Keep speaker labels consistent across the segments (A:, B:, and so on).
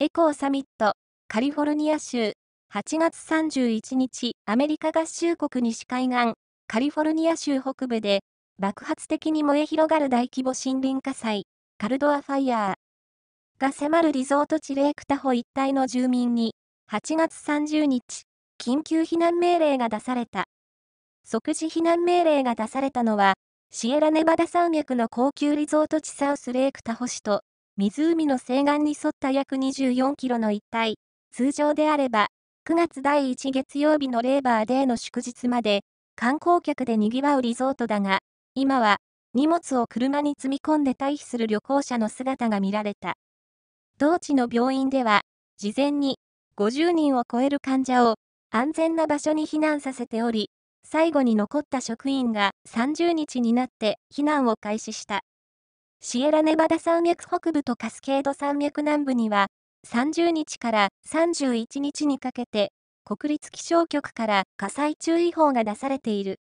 A: エコーサミット、カリフォルニア州、8月31日、アメリカ合衆国西海岸、カリフォルニア州北部で、爆発的に燃え広がる大規模森林火災、カルドアファイヤーが迫るリゾート地レイクタホ一帯の住民に、8月30日、緊急避難命令が出された。即時避難命令が出されたのは、シエラネバダ山脈の高級リゾート地サウスレイクタホ市と、湖の西岸に沿った約24キロの一帯、通常であれば、9月第1月曜日のレーバーデーの祝日まで、観光客でにぎわうリゾートだが、今は、荷物を車に積み込んで退避する旅行者の姿が見られた。同地の病院では、事前に、50人を超える患者を、安全な場所に避難させており、最後に残った職員が30日になって避難を開始した。シエラネバダ山脈北部とカスケード山脈南部には、30日から31日にかけて、国立気象局から火災注意報が出されている。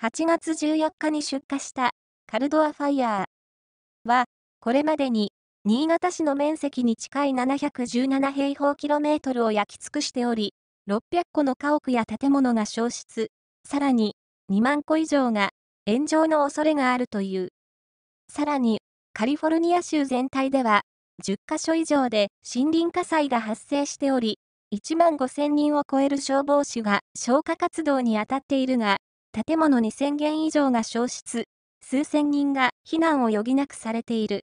A: 8月14日に出火したカルドアファイヤーは、これまでに新潟市の面積に近い717平方キロメートルを焼き尽くしており、600個の家屋や建物が焼失、さらに2万個以上が炎上の恐れがあるという。さらにカリフォルニア州全体では、10カ所以上で森林火災が発生しており、1万5000人を超える消防士は消火活動に当たっているが、建物2000軒以上が焼失、数千人が避難を余儀なくされている。